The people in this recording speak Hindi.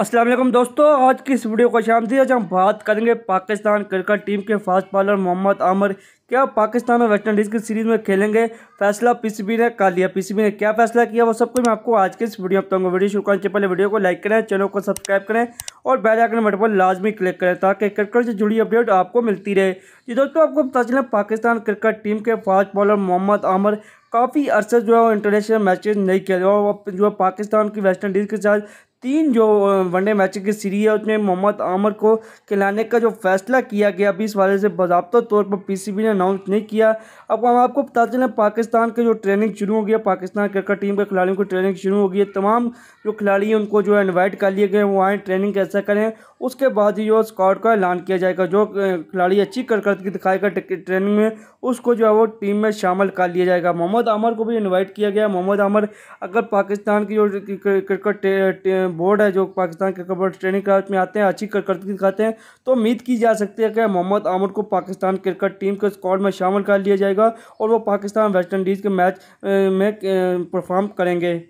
असलम दोस्तों आज की इस वीडियो को शाम थी आज हम बात करेंगे पाकिस्तान क्रिकेट टीम के फास्ट बॉलर मोहम्मद आमिर क्या पाकिस्तान और वेस्ट इंडीज़ की सीरीज़ में खेलेंगे फैसला पीसीबी ने कर लिया पीसीबी ने क्या फैसला किया वो सब कुछ मैं आपको आज के इस वीडियो में बताऊंगा वीडियो शुरू करने से पहले वीडियो को लाइक करें चैनल को सब्सक्राइब करें और बेल आइकन बटन पर लाजमी क्लिक करें ताकि क्रिकेट से जुड़ी अपडेट आपको मिलती रहे जी दोस्तों आपको पता चले पाकिस्तान क्रिकेट टीम के फास्ट बॉलर मोहम्मद आमिर काफ़ी अर्से जो है वो इंटरनेशनल मैचेस नहीं खेले और जो है पाकिस्तान की वेस्ट इंडीज़ के साथ तीन जो वनडे मैच की सीरीज है उसमें मोहम्मद आमर को खिलाने का जो फैसला किया गया अभी इस वाले से बाबा तौर पर पीसीबी ने अनाउंस नहीं किया अब हम आपको बता चले पाकिस्तान के जो ट्रेनिंग शुरू हो गया पाकिस्तान क्रिकेट टीम के खिलाड़ियों की ट्रेनिंग शुरू हो गई है तमाम जो खिलाड़ी हैं उनको जो है इन्वाइट कर लिए गए वो आएँ ट्रेनिंग कैसा करें उसके बाद ही जो स्कॉड का ऐलान किया जाएगा जो खिलाड़ी अच्छी कर दिखाएगा ट्रेनिंग में उसको जो है वो टीम में शामिल कर लिया जाएगा मोहम्मद मोहम्मद अमर को भी इनवाइट किया गया मोहम्मद आमर अगर पाकिस्तान की जो क्रिकेट बोर्ड है जो Pakistan cricket board training class में आते हैं अच्छी कारकर्दगी दिखाते हैं तो उम्मीद की जा सकती है कि मोहम्मद अमर को पाकिस्तान क्रिकेट टीम के स्कॉड में शामिल कर लिया जाएगा और वो पाकिस्तान वेस्ट इंडीज़ के मैच में परफॉर्म करेंगे